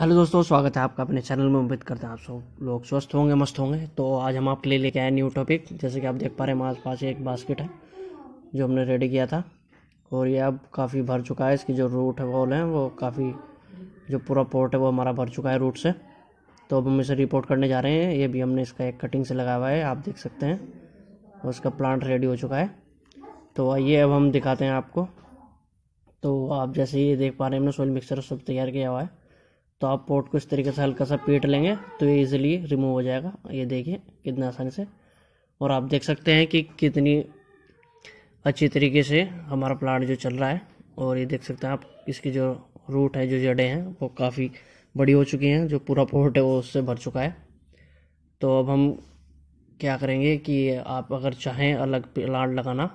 hello दोस्तों स्वागत है आपका अपने चैनल में उम्मीद करते हैं आप सब लोग स्वस्थ होंगे मस्त होंगे तो आज हम आपके लिए लेके आए न्यू टॉपिक जैसे कि आप देख पा रहे हैं हमारे पास एक बास्केट है जो हमने रेडी किया था और ये अब काफ़ी भर चुका है इसकी जो रूट है वॉल है वो काफ़ी जो पूरा पोर्ट है वो हमारा भर चुका है रूट से तो अब हम इसे रिपोर्ट करने जा रहे हैं ये भी हमने इसका एक कटिंग से लगा हुआ है आप देख सकते हैं और उसका प्लांट रेडी हो चुका है तो आइए अब हम दिखाते हैं आपको तो आप जैसे ये देख पा रहे हैं हमने सोयल मिक्सर सब तैयार किया हुआ है तो आप पोर्ट को इस तरीके से हल्का सा पीट लेंगे तो ये ईजिली रिमूव हो जाएगा ये देखिए कितना आसानी से और आप देख सकते हैं कि कितनी अच्छी तरीके से हमारा प्लांट जो चल रहा है और ये देख सकते हैं आप इसकी जो रूट है जो जड़ें हैं वो काफ़ी बड़ी हो चुकी हैं जो पूरा पोर्ट है वो उससे भर चुका है तो अब हम क्या करेंगे कि आप अगर चाहें अलग प्लांट लगाना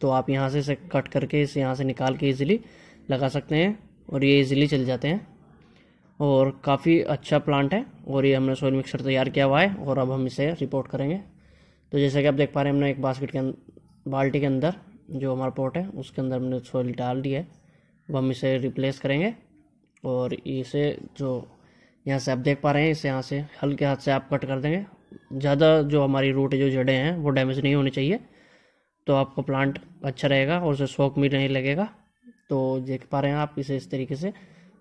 तो आप यहाँ से इसे कट करके इसे यहाँ से निकाल के ईज़िली लगा सकते हैं और ये ईज़िली चल जाते हैं और काफ़ी अच्छा प्लांट है और ये हमने सोयल मिक्सर तैयार किया हुआ है और अब हम इसे रिपोर्ट करेंगे तो जैसा कि आप देख पा रहे हैं हमने एक बास्केट के अं-, बाल्टी के अंदर जो हमारा पोट है उसके अंदर हमने सोयल डाल दिया है अब हम इसे रिप्लेस करेंगे और इसे जो यहाँ से आप देख पा रहे हैं इसे यहाँ से हल्के हाथ से आप कट कर देंगे ज़्यादा जो हमारी रूट जो जड़ें हैं वो डैमेज नहीं होनी चाहिए तो आपका प्लांट अच्छा रहेगा और उसे शौक भी नहीं लगेगा तो देख पा रहे हैं आप इसे इस तरीके से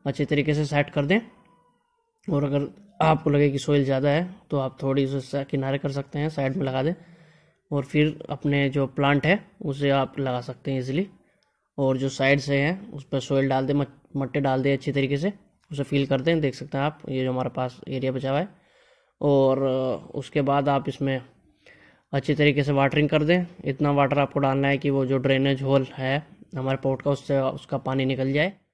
अच्छे तरीके से सेट कर दें और अगर आपको लगे कि सोइल ज़्यादा है तो आप थोड़ी उसे किनारे कर सकते हैं साइड में लगा दें और फिर अपने जो प्लांट है उसे आप लगा सकते हैं इजीली और जो साइड से हैं उस पर सोइल डाल दें मट्टे डाल दें अच्छी तरीके से उसे फील कर दें देख सकते हैं आप ये जो हमारे पास एरिया बचा हुआ है और उसके बाद आप इसमें अच्छी तरीके से वाटरिंग कर दें इतना वाटर आपको डालना है कि वो जो ड्रेनेज होल है हमारे पोर्ट का उससे उसका पानी निकल जाए